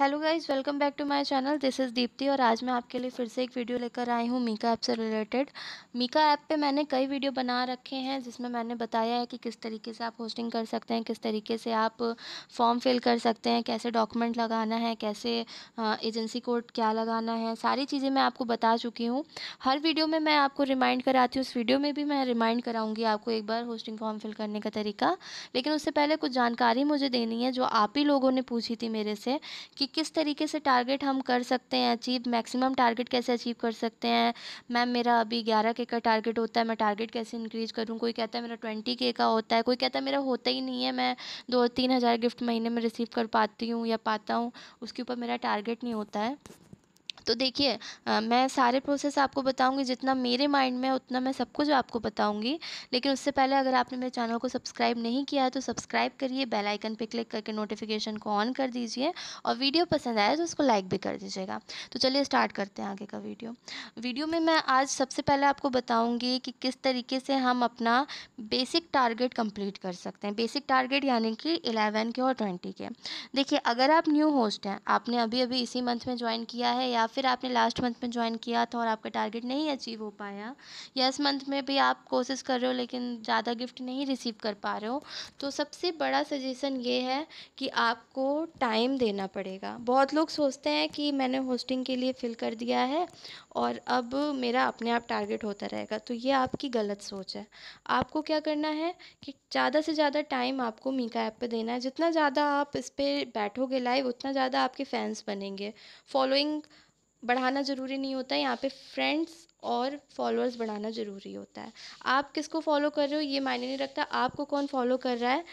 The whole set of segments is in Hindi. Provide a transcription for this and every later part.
hello guys welcome back to my channel this is Deepti और आज मैं आपके लिए फिर से एक वीडियो लेकर आई हूँ मीका ऐप से रिलेटेड मीका ऐप पे मैंने कई वीडियो बना रखे हैं जिसमें मैंने बताया है कि किस तरीके से आप होस्टिंग कर सकते हैं किस तरीके से आप फॉर्म uh, फिल कर सकते हैं कैसे डॉक्यूमेंट लगाना है कैसे एजेंसी uh, कोड क्या लगाना है सारी चीज़ें मैं आपको बता चुकी हूँ हर वीडियो में मैं आपको रिमाइंड कराती हूँ उस वीडियो में भी मैं रिमाइंड कराऊँगी आपको एक बार होस्टिंग फॉर्म फिल करने का तरीका लेकिन उससे पहले कुछ जानकारी मुझे देनी है जो आप ही लोगों ने पूछी थी मेरे से कि कि किस तरीके से टारगेट हम कर सकते हैं अचीव मैक्सिमम टारगेट कैसे अचीव कर सकते हैं मैम मेरा अभी ग्यारह के का टारगेट होता है मैं टारगेट कैसे इंक्रीज करूँ कोई कहता है मेरा ट्वेंटी के का होता है कोई कहता है मेरा होता ही नहीं है मैं दो तीन हज़ार गिफ्ट महीने में रिसीव कर पाती हूँ या पाता हूँ उसके ऊपर मेरा टारगेट नहीं होता है तो देखिए मैं सारे प्रोसेस आपको बताऊंगी जितना मेरे माइंड में उतना मैं सब कुछ आपको बताऊंगी लेकिन उससे पहले अगर आपने मेरे चैनल को सब्सक्राइब नहीं किया है तो सब्सक्राइब करिए बेल आइकन पे क्लिक करके नोटिफिकेशन को ऑन कर दीजिए और वीडियो पसंद आया तो उसको लाइक भी कर दीजिएगा तो चलिए स्टार्ट करते हैं आगे का वीडियो वीडियो में मैं आज सबसे पहले आपको बताऊँगी कि किस तरीके से हम अपना बेसिक टारगेट कम्प्लीट कर सकते हैं बेसिक टारगेट यानी कि इलेवन के और ट्वेंटी के देखिए अगर आप न्यू होस्ट हैं आपने अभी अभी इसी मंथ में ज्वाइन किया है या फिर आपने लास्ट मंथ में ज्वाइन किया था और आपका टारगेट नहीं अचीव हो पाया या इस मंथ में भी आप कोशिश कर रहे हो लेकिन ज़्यादा गिफ्ट नहीं रिसीव कर पा रहे हो तो सबसे बड़ा सजेशन ये है कि आपको टाइम देना पड़ेगा बहुत लोग सोचते हैं कि मैंने होस्टिंग के लिए फ़िल कर दिया है और अब मेरा अपने आप टारगेट होता रहेगा तो ये आपकी गलत सोच है आपको क्या करना है कि ज़्यादा से ज़्यादा टाइम आपको मीका ऐप पे देना है जितना ज़्यादा आप इस पर बैठोगे लाइव उतना ज़्यादा आपके फैंस बनेंगे फॉलोइंग बढ़ाना ज़रूरी नहीं होता है यहाँ पे फ्रेंड्स और फॉलोअर्स बढ़ाना ज़रूरी होता है आप किसको फॉलो कर रहे हो ये मायने नहीं रखता आपको कौन फॉलो कर रहा है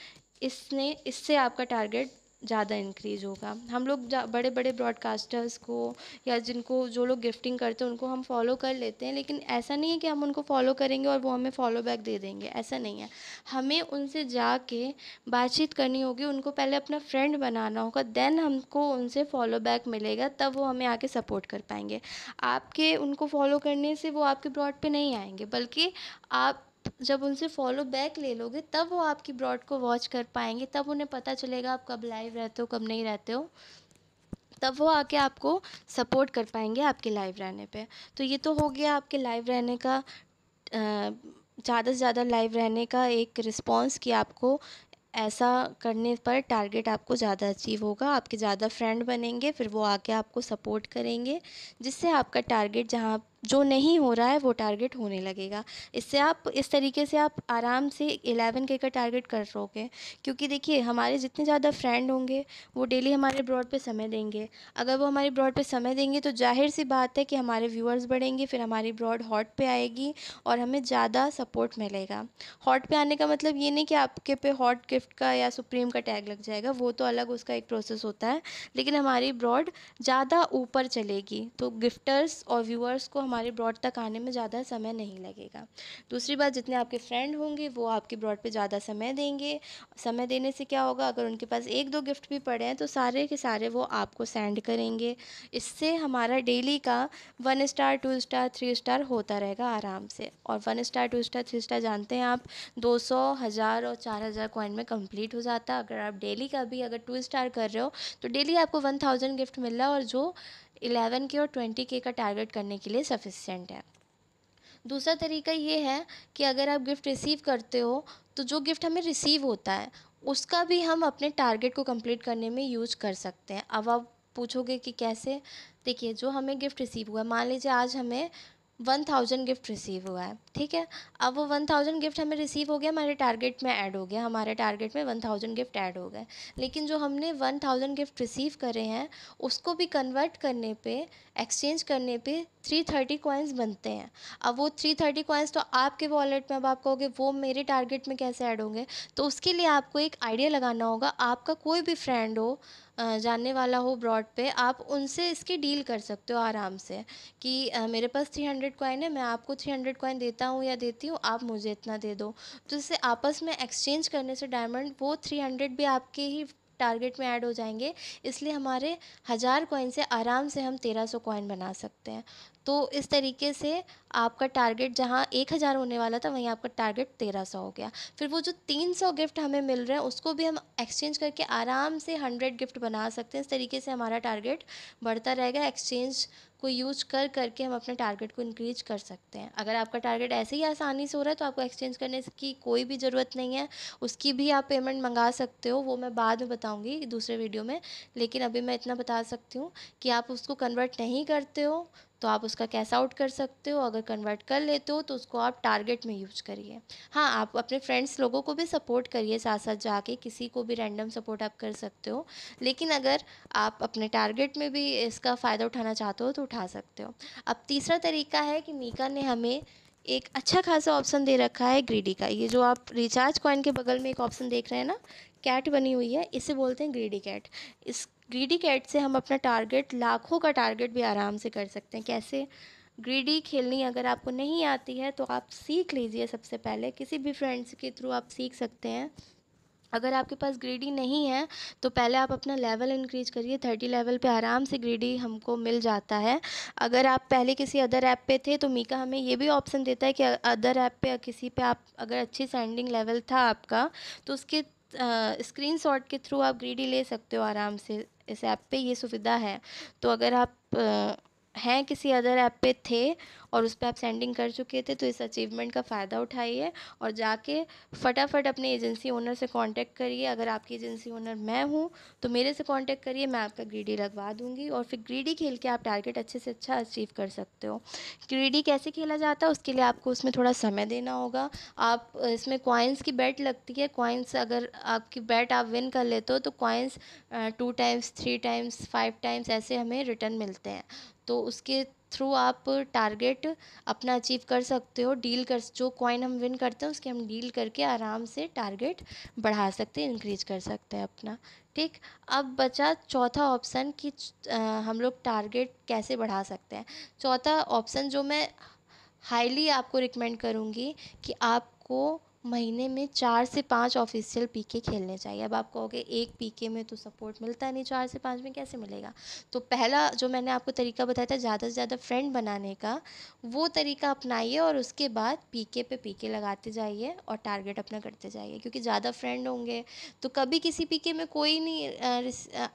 इसने इससे आपका टारगेट ज़्यादा इंक्रीज़ होगा हम लोग बड़े बड़े ब्रॉडकास्टर्स को या जिनको जो लोग गिफ्टिंग करते हैं उनको हम फॉलो कर लेते हैं लेकिन ऐसा नहीं है कि हम उनको फॉलो करेंगे और वो हमें फॉलो बैक दे देंगे ऐसा नहीं है हमें उनसे जाके बातचीत करनी होगी उनको पहले अपना फ्रेंड बनाना होगा देन हमको उनसे फॉलो बैक मिलेगा तब वो हमें आके सपोर्ट कर पाएंगे आपके उनको फॉलो करने से वो आपके ब्रॉड पर नहीं आएंगे बल्कि आप जब उनसे फॉलो बैक ले लोगे तब वो आपकी ब्रॉड को वॉच कर पाएंगे तब उन्हें पता चलेगा आप कब लाइव रहते हो कब नहीं रहते हो तब वो आके आपको सपोर्ट कर पाएंगे आपके लाइव रहने पे तो ये तो हो गया आपके लाइव रहने का ज़्यादा से ज़्यादा लाइव रहने का एक रिस्पॉन्स कि आपको ऐसा करने पर टारगेट आपको ज़्यादा अचीव होगा आपके ज़्यादा फ्रेंड बनेंगे फिर वो आके आपको सपोर्ट करेंगे जिससे आपका टारगेट जहाँ जो नहीं हो रहा है वो टारगेट होने लगेगा इससे आप इस तरीके से आप आराम से एलेवन के का टारगेट कर रोगे क्योंकि देखिए हमारे जितने ज़्यादा फ्रेंड होंगे वो डेली हमारे ब्रॉड पे समय देंगे अगर वो हमारे ब्रॉड पे समय देंगे तो जाहिर सी बात है कि हमारे व्यूअर्स बढ़ेंगे फिर हमारी ब्रॉड हॉट पर आएगी और हमें ज़्यादा सपोर्ट मिलेगा हॉट पे आने का मतलब ये नहीं कि आपके पे हॉट गिफ्ट का या सुप्रीम का टैग लग जाएगा वो तो अलग उसका एक प्रोसेस होता है लेकिन हमारी ब्रॉड ज़्यादा ऊपर चलेगी तो गिफ्टर्स और व्यूअर्स को हम हमारे ब्रॉड तक आने में ज़्यादा समय नहीं लगेगा दूसरी बात जितने आपके फ्रेंड होंगे वो आपके ब्रॉड पे ज़्यादा समय देंगे समय देने से क्या होगा अगर उनके पास एक दो गिफ्ट भी पड़े हैं तो सारे के सारे वो आपको सेंड करेंगे इससे हमारा डेली का one star two star three star होता रहेगा आराम से और one star two star three star जानते हैं आप दो सौ हज़ार और चार हज़ार कॉइन में कंप्लीट हो जाता है अगर आप डेली का भी अगर टू स्टार कर रहे हो तो डेली आपको वन थाउजेंड गिफ्ट मिल रहा है और जो 11 के और 20 के का टारगेट करने के लिए सफिशेंट है दूसरा तरीका ये है कि अगर आप गिफ्ट रिसीव करते हो तो जो गिफ्ट हमें रिसीव होता है उसका भी हम अपने टारगेट को कंप्लीट करने में यूज कर सकते हैं अब आप पूछोगे कि कैसे देखिए जो हमें गिफ्ट रिसीव हुआ मान लीजिए आज हमें वन थाउजेंड गिफ्ट रिसीव हुआ है ठीक है अब वो वन थाउजेंड गिफ्ट हमें रिसीव हो गया हमारे टारगेट में ऐड हो गया हमारे टारगेट में वन थाउजेंड गिफ्ट ऐड हो गए लेकिन जो हमने वन थाउजेंड गिफ्ट रिसीव करे हैं उसको भी कन्वर्ट करने पे एक्सचेंज करने पे थ्री थर्टी कॉइन्स बनते हैं अब वो थ्री थर्टी कॉइन्स तो आपके वॉलेट में अब आप कहोगे वो मेरे टारगेट में कैसे ऐड होंगे तो उसके लिए आपको एक आइडिया लगाना होगा आपका कोई भी फ्रेंड हो जानने वाला हो ब्रॉड पे आप उनसे इसकी डील कर सकते हो आराम से कि मेरे पास थ्री हंड्रेड कॉइन है मैं आपको थ्री हंड्रेड कॉइन देता हूँ या देती हूँ आप मुझे इतना दे दो तो इससे आपस में एक्सचेंज करने से डायमंड वो थ्री हंड्रेड भी आपके ही टारगेट में ऐड हो जाएंगे इसलिए हमारे हज़ार कॉइन से आराम से हम तेरह सौ कॉइन बना सकते हैं तो इस तरीके से आपका टारगेट जहाँ एक हज़ार होने वाला था वहीं आपका टारगेट तेरह सौ हो गया फिर वो जो तीन सौ गिफ्ट हमें मिल रहे हैं उसको भी हम एक्सचेंज करके आराम से हंड्रेड गिफ्ट बना सकते हैं इस तरीके से हमारा टारगेट बढ़ता रहेगा एक्सचेंज को यूज कर करके हम अपने टारगेट को इंक्रीज कर सकते हैं अगर आपका टारगेट ऐसे ही आसानी से हो रहा है तो आपको एक्सचेंज करने की कोई भी ज़रूरत नहीं है उसकी भी आप पेमेंट मंगा सकते हो वो मैं बाद में बताऊँगी दूसरे वीडियो में लेकिन अभी मैं इतना बता सकती हूँ कि आप उसको कन्वर्ट नहीं करते हो तो आप उसका कैश आउट कर सकते हो अगर कन्वर्ट कर लेते हो तो उसको आप टारगेट में यूज करिए हाँ आप अपने फ्रेंड्स लोगों को भी सपोर्ट करिए साथ साथ जाके किसी को भी रैंडम सपोर्ट आप कर सकते हो लेकिन अगर आप अपने टारगेट में भी इसका फ़ायदा उठाना चाहते हो तो उठा सकते हो अब तीसरा तरीका है कि मीका ने हमें एक अच्छा खासा ऑप्शन दे रखा है ग्रीडी का ये जो आप रिचार्ज कॉइन के बगल में एक ऑप्शन देख रहे हैं ना कैट बनी हुई है इसे बोलते हैं ग्रीडी कैट इस ग्रीडी कैट से हम अपना टारगेट लाखों का टारगेट भी आराम से कर सकते हैं कैसे ग्रीडी खेलनी अगर आपको नहीं आती है तो आप सीख लीजिए सबसे पहले किसी भी फ्रेंड्स के थ्रू आप सीख सकते हैं अगर आपके पास ग्रीडी नहीं है तो पहले आप अपना लेवल इंक्रीज करिए थर्टी लेवल पे आराम से ग्रीडी हमको मिल जाता है अगर आप पहले किसी अदर ऐप पे थे तो मीका हमें ये भी ऑप्शन देता है कि अदर ऐप पे किसी पे आप अगर अच्छी सैंडिंग लेवल था आपका तो उसके स्क्रीन शॉट के थ्रू आप ग्रीडी ले सकते हो आराम से इस ऐप पे ये सुविधा है तो अगर आप हैं किसी अदर ऐप पे थे और उस पर आप सेंडिंग कर चुके थे तो इस अचीवमेंट का फ़ायदा उठाइए और जाके फटाफट अपने एजेंसी ओनर से कांटेक्ट करिए अगर आपकी एजेंसी ओनर मैं हूँ तो मेरे से कांटेक्ट करिए मैं आपका ग्रीडी लगवा दूँगी और फिर ग्रीडी खेल के आप टारगेट अच्छे से अच्छा अचीव कर सकते हो ग्रीडी कैसे खेला जाता है उसके लिए आपको उसमें थोड़ा समय देना होगा आप इसमें कॉइन्स की बैट लगती है कॉइन्स अगर आपकी बैट आप विन कर लेते हो तो coins two times three times five times ऐसे हमें रिटर्न मिलते हैं तो उसके थ्रू आप टारगेट अपना अचीव कर सकते हो डील कर जो कॉइन हम विन करते हैं उसके हम डील करके आराम से टारगेट बढ़ा सकते हैं इंक्रीज कर सकते हैं अपना ठीक अब बचा चौथा ऑप्शन कि हम लोग टारगेट कैसे बढ़ा सकते हैं चौथा ऑप्शन जो मैं हाईली आपको रिकमेंड करूँगी कि आपको महीने में चार से पाँच ऑफिशियल पीके खेलने चाहिए अब आप कहोगे एक पीके में तो सपोर्ट मिलता नहीं चार से पाँच में कैसे मिलेगा तो पहला जो मैंने आपको तरीका बताया था ज़्यादा से ज़्यादा फ्रेंड बनाने का वो तरीका अपनाइए और उसके बाद पीके पे पीके लगाते जाइए और टारगेट अपना करते जाइए क्योंकि ज़्यादा फ्रेंड होंगे तो कभी किसी पीके में कोई नहीं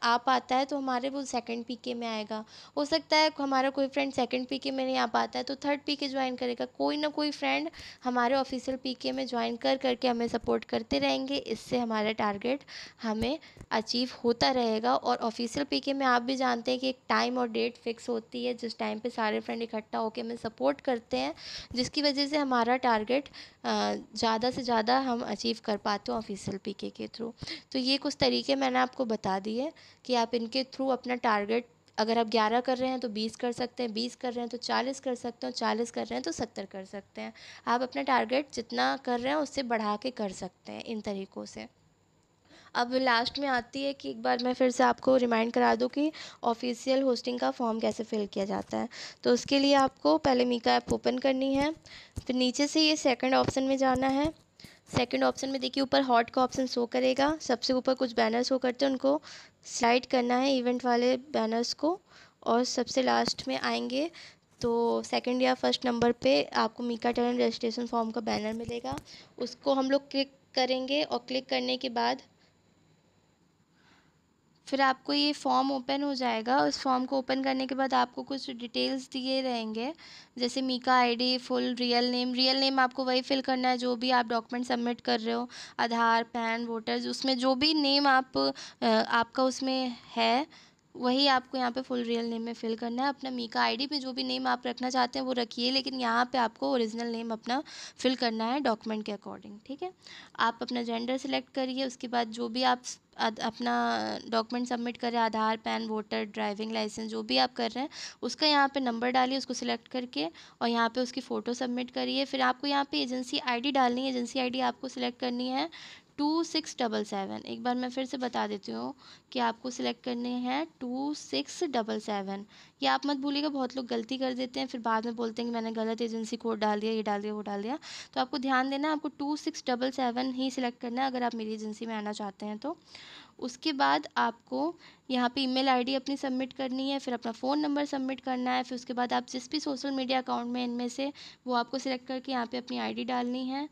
आ पाता है तो हमारे वो सेकेंड पीके में आएगा हो सकता है हमारा कोई फ्रेंड सेकेंड पीके में नहीं आ पाता है तो थर्ड पीके ज्वाइन करेगा कोई ना कोई फ्रेंड हमारे ऑफिशियल पीके में ज्वाइन एंकर करके हमें सपोर्ट करते रहेंगे इससे हमारा टारगेट हमें अचीव होता रहेगा और ऑफिशियल पीके में आप भी जानते हैं कि एक टाइम और डेट फिक्स होती है जिस टाइम पे सारे फ्रेंड इकट्ठा होकर हमें सपोर्ट करते हैं जिसकी वजह से हमारा टारगेट ज़्यादा से ज़्यादा हम अचीव कर पाते हैं ऑफिशियल पी के थ्रू तो ये कुछ तरीके मैंने आपको बता दिए कि आप इनके थ्रू अपना टारगेट अगर आप ग्यारह कर रहे हैं तो बीस कर सकते हैं बीस कर रहे हैं तो चालीस कर सकते हैं चालीस कर रहे हैं तो सत्तर कर सकते हैं आप अपना टारगेट जितना कर रहे हैं उससे बढ़ा के कर सकते हैं इन तरीक़ों से अब लास्ट में आती है कि एक बार मैं फिर से आपको रिमाइंड करा दूँ कि ऑफिशियल होस्टिंग का फॉर्म कैसे फिल किया जाता है तो उसके लिए आपको पहले मीका ऐप ओपन करनी है फिर नीचे से ये सेकंड ऑप्शन में जाना है सेकंड ऑप्शन में देखिए ऊपर हॉट का ऑप्शन शो करेगा सबसे ऊपर कुछ बैनर शो करते हैं उनको स्लाइड करना है इवेंट वाले बैनर्स को और सबसे लास्ट में आएंगे तो सेकंड या फर्स्ट नंबर पे आपको मीका टैलेंट रजिस्ट्रेशन फॉर्म का बैनर मिलेगा उसको हम लोग क्लिक करेंगे और क्लिक करने के बाद फिर आपको ये फॉर्म ओपन हो जाएगा उस फॉर्म को ओपन करने के बाद आपको कुछ डिटेल्स दिए रहेंगे जैसे मीका ID full real name real name आपको वही फिल करना है जो भी आप डॉक्यूमेंट सबमिट कर रहे हो आधार पैन वोटर्स उसमें जो भी नेम आप आपका उसमें है वही आपको यहाँ पे फुल रियल नेम में फिल करना है अपना मीका आईडी पे जो भी नेम आप रखना चाहते हैं वो रखिए लेकिन यहाँ पे आपको ओरिजिनल नेम अपना फिल करना है डॉक्यूमेंट के अकॉर्डिंग ठीक है आप अपना जेंडर सिलेक्ट करिए उसके बाद जो भी आप अपना डॉक्यूमेंट सबमिट करें Aadhaar PAN voter driving licence जो भी आप कर रहे हैं उसका यहाँ पे नंबर डालिए उसको सिलेक्ट करके और यहाँ पे उसकी फ़ोटो सबमिट करिए फिर आपको यहाँ पे एजेंसी आईडी डालनी है एजेंसी आईडी आपको सिलेक्ट करनी है टू सिक्स डबल सेवन एक बार मैं फिर से बता देती हूँ कि आपको सिलेक्ट करने हैं टू सिक्स डबल सेवन ये आप मत भूलिएगा बहुत लोग गलती कर देते हैं फिर बाद में बोलते हैं कि मैंने गलत एजेंसी कोड डाल दिया ये डाल दिया वो डाल दिया तो आपको ध्यान देना है आपको टू सिक्स डबल सेवन ही सिलेक्ट करना है अगर आप मेरी एजेंसी में आना चाहते हैं तो उसके बाद आपको यहाँ पे ईमेल आईडी अपनी सबमिट करनी है फिर अपना फ़ोन नंबर सबमिट करना है फिर उसके बाद आप जिस भी सोशल मीडिया अकाउंट में इनमें से वो आपको सिलेक्ट करके यहाँ पे अपनी आईडी डालनी है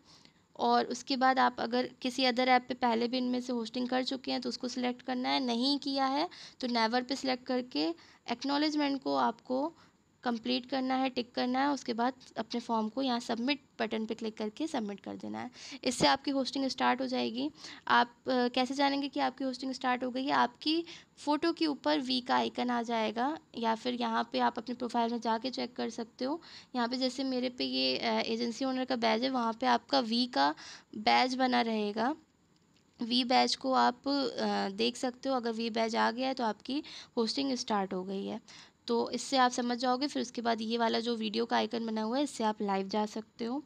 और उसके बाद आप अगर किसी अदर ऐप पे पहले भी इनमें से होस्टिंग कर चुके हैं तो उसको सिलेक्ट करना है नहीं किया है तो नेवर पे सिलेक्ट करके एक्नॉलेजमेंट को आपको कंप्लीट करना है टिक करना है उसके बाद अपने फॉर्म को यहाँ सबमिट बटन पे क्लिक करके सबमिट कर देना है इससे आपकी होस्टिंग स्टार्ट हो जाएगी आप आ, कैसे जानेंगे कि आपकी होस्टिंग स्टार्ट हो गई है आपकी फ़ोटो के ऊपर वी का आइकन आ जाएगा या फिर यहाँ पे आप अपने प्रोफाइल में जाके चेक कर सकते हो यहाँ पे जैसे मेरे पे ये एजेंसी ओनर का बैज है वहाँ पर आपका वी का बैज बना रहेगा वी बैच को आप देख सकते हो अगर वी बैच आ गया है तो आपकी होस्टिंग स्टार्ट हो गई है तो इससे आप समझ जाओगे फिर उसके बाद ये वाला जो वीडियो का आइकन बना हुआ है इससे आप लाइव जा सकते हो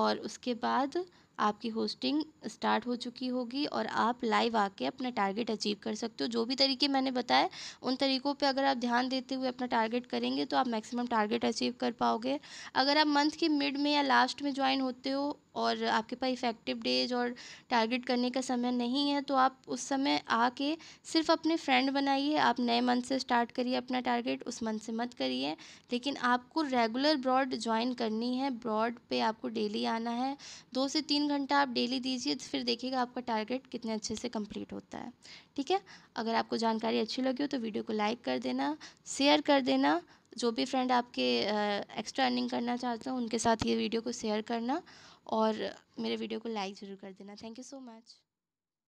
और उसके बाद आपकी होस्टिंग स्टार्ट हो चुकी होगी और आप लाइव आके अपना टारगेट अचीव कर सकते हो जो भी तरीके मैंने बताए उन तरीकों पे अगर आप ध्यान देते हुए अपना टारगेट करेंगे तो आप मैक्सिमम टारगेट अचीव कर पाओगे अगर आप मंथ के मिड में या लास्ट में ज्वाइन होते हो और आपके पास इफ़ेक्टिव डेज और टारगेट करने का समय नहीं है तो आप उस समय आके सिर्फ अपने फ्रेंड बनाइए आप नए मंथ से स्टार्ट करिए अपना टारगेट उस मंथ से मत करिए लेकिन आपको रेगुलर ब्रॉड ज्वाइन करनी है ब्रॉड पे आपको डेली आना है दो से तीन घंटा आप डेली दीजिए तो फिर देखिएगा आपका टारगेट कितने अच्छे से कम्प्लीट होता है ठीक है अगर आपको जानकारी अच्छी लगी हो तो वीडियो को लाइक कर देना शेयर कर देना जो भी फ्रेंड आपके एक्स्ट्रा अर्निंग करना चाहते हो उनके साथ ये वीडियो को शेयर करना और मेरे वीडियो को लाइक ज़रूर कर देना थैंक यू सो मच